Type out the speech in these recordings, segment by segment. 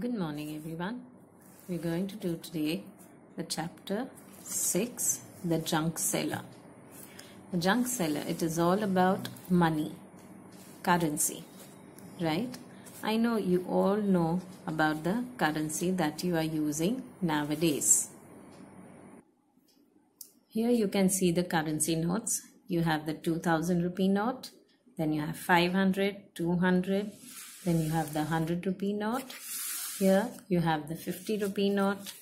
Good morning everyone. We're going to do today the chapter 6, the junk seller. The junk seller, it is all about money, currency, right? I know you all know about the currency that you are using nowadays. Here you can see the currency notes. You have the 2000 rupee note, then you have 500, 200, then you have the 100 rupee note, here you have the 50 rupee note,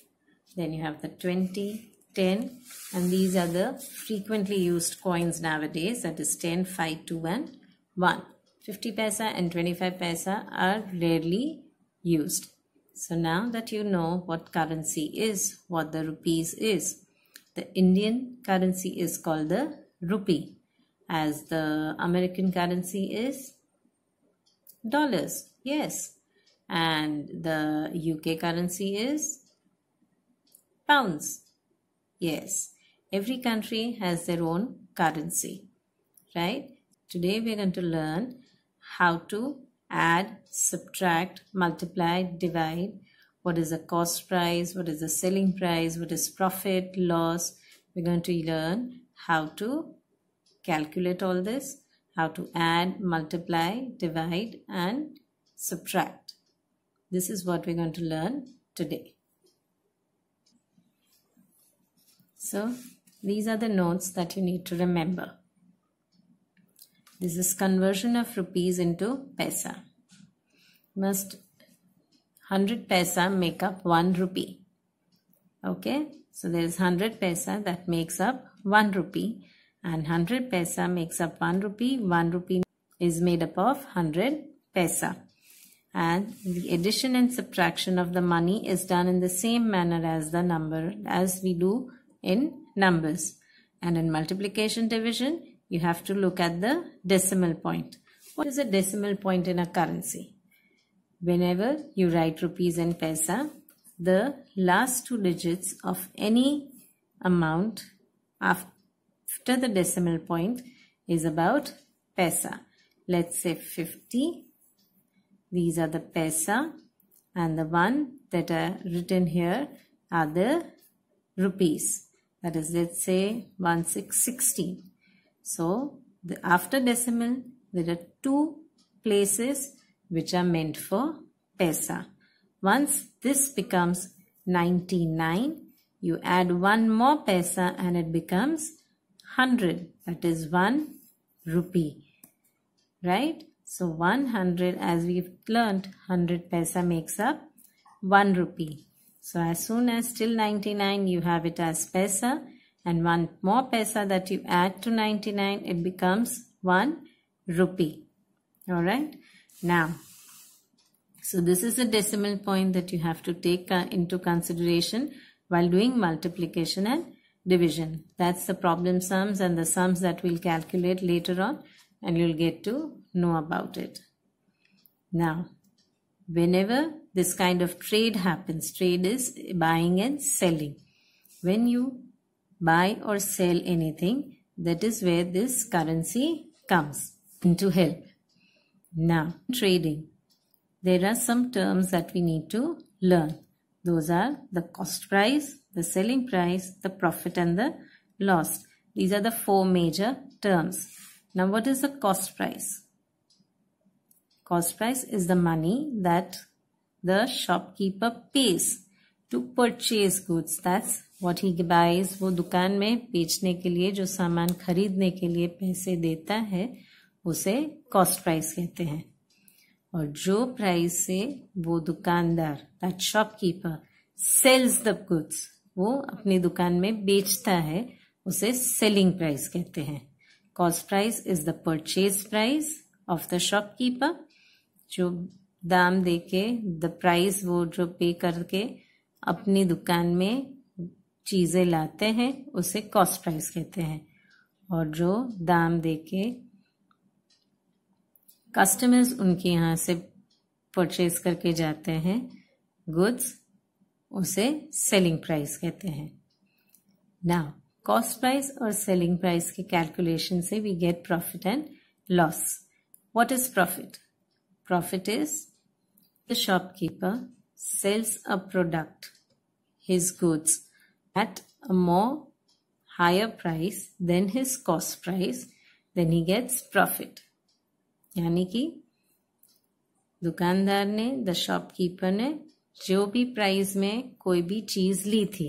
then you have the 20, 10 and these are the frequently used coins nowadays that is 10, 5, 2 and 1. 50 paisa and 25 paisa are rarely used. So now that you know what currency is, what the rupees is, the Indian currency is called the rupee as the American currency is dollars. Yes, and the UK currency is pounds. Yes, every country has their own currency, right? Today we're going to learn how to add, subtract, multiply, divide. What is the cost price? What is the selling price? What is profit, loss? We're going to learn how to calculate all this, how to add, multiply, divide and subtract. This is what we're going to learn today. So these are the notes that you need to remember. This is conversion of rupees into paisa. Must 100 paisa make up 1 rupee. Okay, so there is 100 paisa that makes up 1 rupee and 100 paisa makes up 1 rupee. 1 rupee is made up of 100 paisa and the addition and subtraction of the money is done in the same manner as the number as we do in numbers and in multiplication division you have to look at the decimal point what is a decimal point in a currency whenever you write rupees and paisa the last two digits of any amount after the decimal point is about paisa let's say 50 these are the pesa and the one that are written here are the rupees. That is let's say 1660. So the, after decimal there are two places which are meant for pesa. Once this becomes 99 you add one more pesa and it becomes 100 that is 1 rupee right so 100 as we've learnt 100 paisa makes up 1 rupee. So as soon as till 99 you have it as paisa and one more paisa that you add to 99 it becomes 1 rupee. Alright. Now so this is a decimal point that you have to take uh, into consideration while doing multiplication and division. That's the problem sums and the sums that we'll calculate later on and you'll get to know about it. Now, whenever this kind of trade happens, trade is buying and selling. When you buy or sell anything, that is where this currency comes into help. Now, trading. There are some terms that we need to learn. Those are the cost price, the selling price, the profit and the loss. These are the four major terms. Now what is the cost price? Cost price is the money that the shopkeeper pays to purchase goods. That's what he buys. वो दुकान में बेचने के लिए जो सामान खरीदने के लिए पैसे देता है उसे कॉस्ट प्राइस कहते हैं और जो प्राइस से वो दुकानदार that shopkeeper sells the goods वो अपनी दुकान में बेचता है उसे सेलिंग प्राइस कहते हैं Cost price is the purchase price of the shopkeeper. जो दाम देके द प्राइस वो जो पे करके अपनी दुकान में चीज़ें लाते हैं उसे कॉस्ट प्राइस कहते हैं और जो दाम देके कस्टमर्स उनके यहाँ से परचेज करके जाते हैं गुड्स उसे सेलिंग प्राइस कहते हैं now cost price or selling price के calculation से we get profit and loss. What is profit? Profit is the shopkeeper sells a product, his goods at a more higher price than his cost price, then he gets profit. यानी कि दुकानदार ने the shopkeeper ने जो भी price में कोई भी चीज ली थी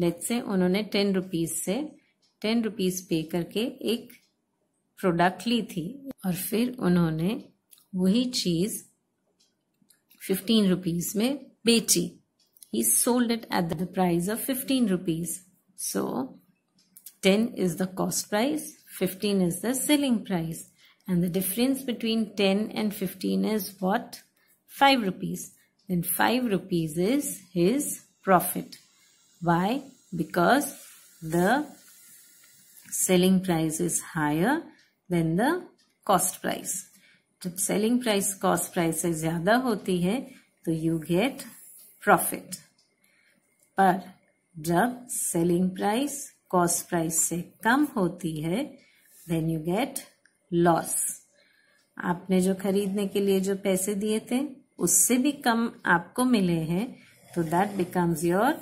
लेट से उन्होंने टेन रुपीज़ से टेन रुपीज़ पे करके एक प्रोडक्ट ली थी और फिर उन्होंने वही चीज़ फिफ्टीन रुपीज़ में बेची he sold it at the price of fifteen rupees so ten is the cost price fifteen is the selling price and the difference between ten and fifteen is what five rupees and five rupees is his profit Why? Because the selling price is higher than the cost price. jab selling price cost price se zyada hoti hai to you get profit. par jab selling price cost price se kam hoti hai then you get loss. आपने जो खरीदने के लिए जो पैसे दिए थे उससे भी कम आपको मिले हैं तो that becomes your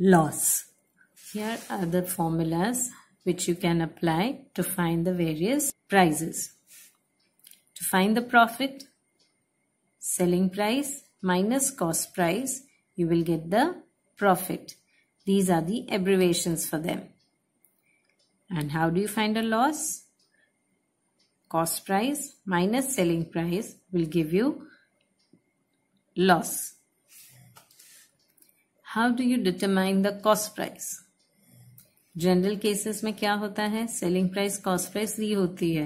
loss. Here are the formulas which you can apply to find the various prices. To find the profit, selling price minus cost price, you will get the profit. These are the abbreviations for them. And how do you find a loss? Cost price minus selling price will give you loss. How do you determine the cost price general cases में क्या होता है selling price cost price ही होती है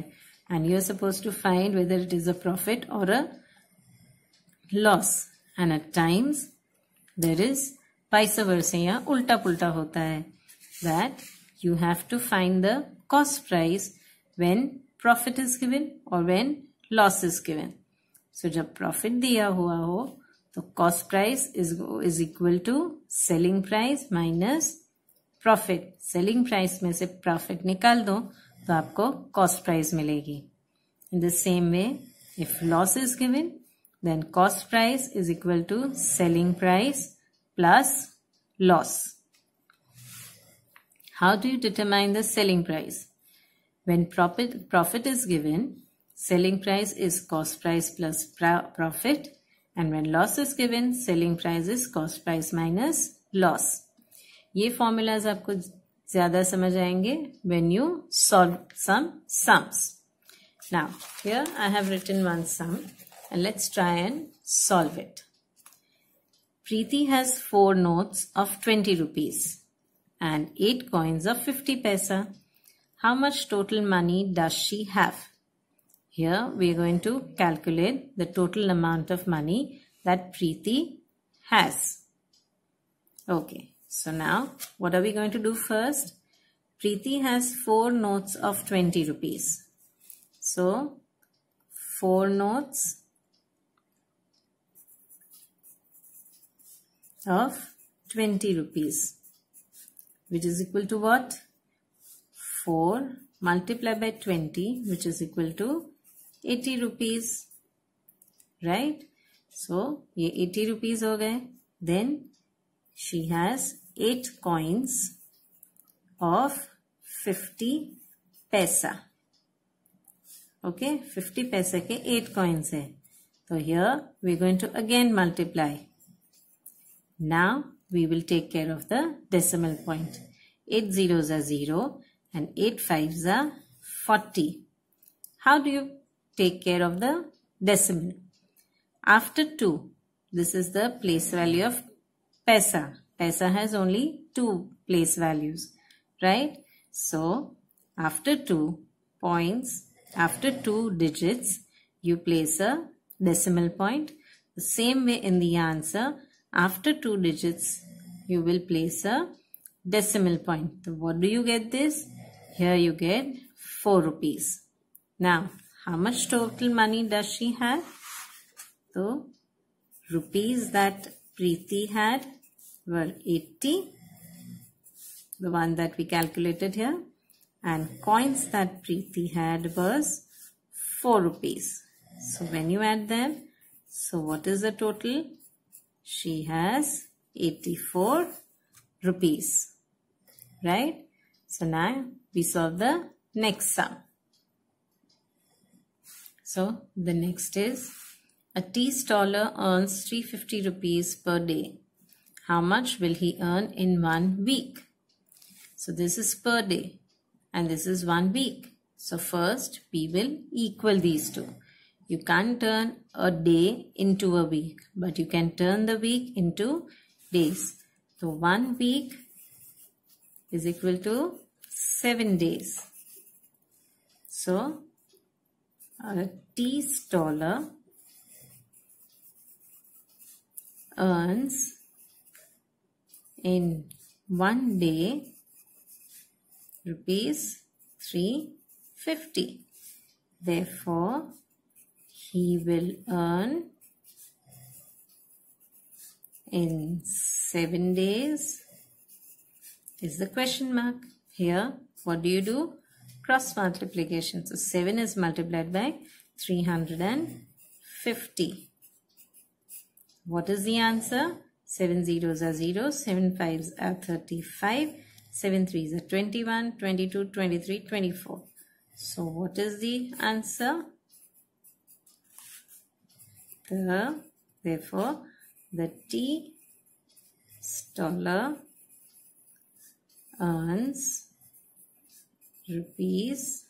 and you are suppose to find whether it is a profit और a loss and at times there is vice versa या उल्टा पुल्टा होता है that you have to find the cost price when profit is given और when loss is given so जब profit दिया हुआ हो तो cost price is is equal to selling price minus profit selling price में से प्रॉफिट निकाल दो तो आपको कॉस्ट प्राइस मिलेगी in the same way if loss is given then cost price is equal to selling price plus loss how do you determine the selling price when profit profit is given selling price is cost price plus profit And when loss is given, selling price is cost price minus loss. ये formulas आपको ज़्यादा समझ आएंगे when you solve some sums. Now, here I have written one sum and let's try and solve it. Preeti has 4 notes of 20 rupees and 8 coins of 50 paisa. How much total money does she have? Here we are going to calculate the total amount of money that Preeti has. Okay, so now what are we going to do first? Preeti has four notes of 20 rupees. So, four notes of 20 rupees which is equal to what? 4 multiplied by 20 which is equal to 80 rupees right so ye 80 rupees ho then she has 8 coins of 50 paisa okay 50 paisa ke 8 coins hai so here we are going to again multiply now we will take care of the decimal point 8 zeros are 0 and 8 fives are 40 how do you take care of the decimal. After 2, this is the place value of Pesa. Pesa has only two place values, right? So, after 2 points, after 2 digits, you place a decimal point. The same way in the answer, after 2 digits, you will place a decimal point. So what do you get this? Here you get 4 rupees. Now, how much total money does she have? So, rupees that Preeti had were 80, the one that we calculated here. And coins that Preeti had was 4 rupees. So, when you add them, so what is the total? She has 84 rupees. Right? So, now we solve the next sum. So the next is a tea staller earns 350 rupees per day. How much will he earn in one week? So this is per day and this is one week. So first we will equal these two. You can't turn a day into a week but you can turn the week into days. So one week is equal to 7 days. So a tea staller earns in one day rupees 350 therefore he will earn in 7 days is the question mark here what do you do cross multiplication. So 7 is multiplied by 350. What is the answer? 7 zeros are 0, 7 fives are 35, 7 threes are 21, 22, 23, 24. So what is the answer? The, therefore, the T Stoller earns rupees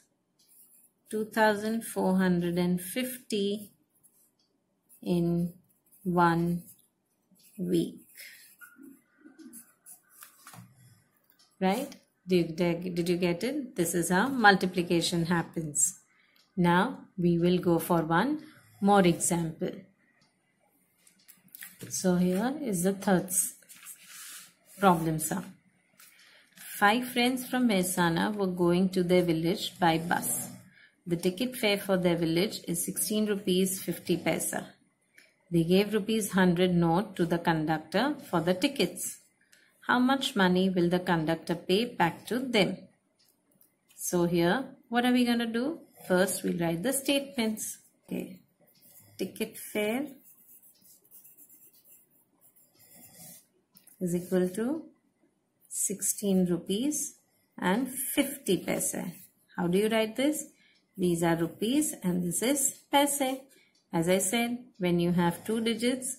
2450 in one week. Right? Did, did you get it? This is how multiplication happens. Now we will go for one more example. So here is the third problem sum. Five friends from Mehsana were going to their village by bus. The ticket fare for their village is 16 rupees 50 paisa. They gave rupees 100 note to the conductor for the tickets. How much money will the conductor pay back to them? So here, what are we going to do? First, we'll write the statements. Okay. Ticket fare is equal to 16 rupees and 50 paise. How do you write this? These are rupees and this is paise. As I said, when you have two digits,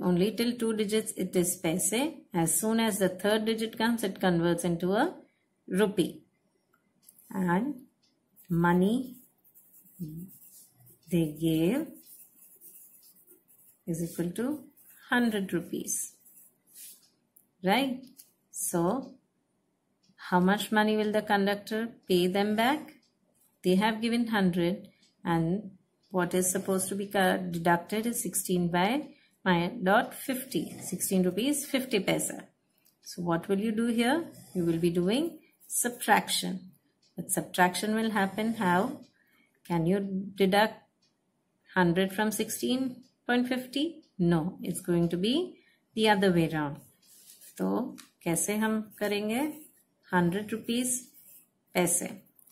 only till two digits it is paise. As soon as the third digit comes, it converts into a rupee. And money they gave is equal to 100 rupees. Right? So, how much money will the conductor pay them back? They have given 100 and what is supposed to be deducted is 16 by my dot 50. 16 rupees 50 paisa. So what will you do here? You will be doing subtraction. But subtraction will happen how? Can you deduct 100 from 16.50? No, it's going to be the other way around. तो कैसे हम करेंगे hundred rupees पैसे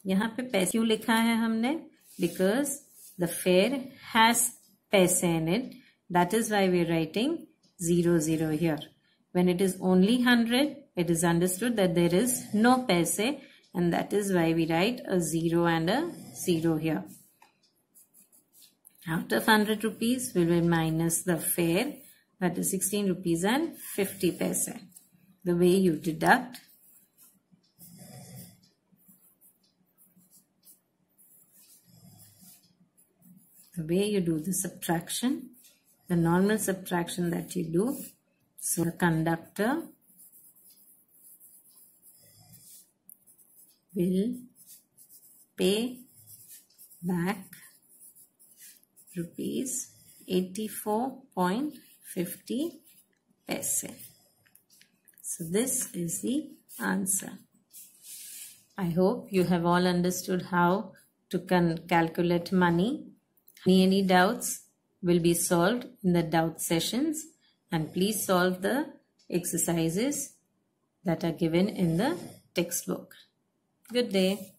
यहाँ पे पैसे क्यों लिखा है हमने because the fare has paise in it that is why we writing zero zero here when it is only hundred it is understood that there is no paise and that is why we write a zero and a zero here out of hundred rupees will be minus the fare that is sixteen rupees and fifty paise the way you deduct the way you do the subtraction the normal subtraction that you do so the conductor will pay back rupees 84.50 paise so this is the answer. I hope you have all understood how to calculate money. Any doubts will be solved in the doubt sessions and please solve the exercises that are given in the textbook. Good day.